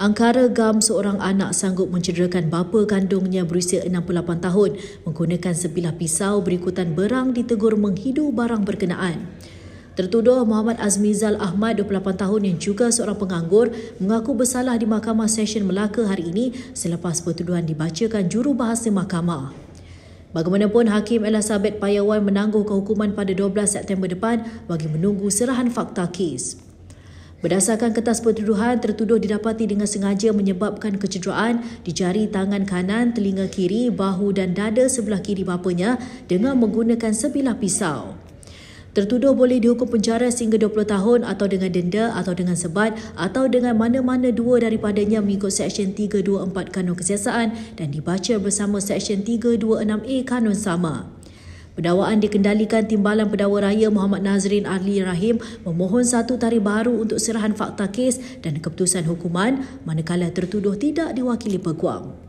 Angkara gam seorang anak sanggup mencederakan bapa kandungnya berusia 68 tahun menggunakan sebilah pisau berikutan berang ditegur menghidu barang berkenaan. Tertuduh Muhammad Azmizal Ahmad 28 tahun yang juga seorang penganggur mengaku bersalah di Mahkamah Session Melaka hari ini selepas pertuduhan dibacakan jurubahasa mahkamah. Bagaimanapun Hakim Elizabeth Payawan menangguh kehukuman pada 12 September depan bagi menunggu serahan fakta kes. Berdasarkan kertas pertuduhan, tertuduh didapati dengan sengaja menyebabkan kecederaan di jari tangan kanan, telinga kiri, bahu dan dada sebelah kiri bapanya dengan menggunakan sebilah pisau. Tertuduh boleh dihukum penjara sehingga 20 tahun atau dengan denda atau dengan sebat atau dengan mana-mana dua daripadanya mengikut Seksyen 324 Kanun Kesiasaan dan dibaca bersama Seksyen 326A Kanun Sama. Pendawaan dikendalikan Timbalan Pendawa Raya Muhammad Nazrin Ali Rahim memohon satu tarikh baru untuk serahan fakta kes dan keputusan hukuman manakala tertuduh tidak diwakili peguam.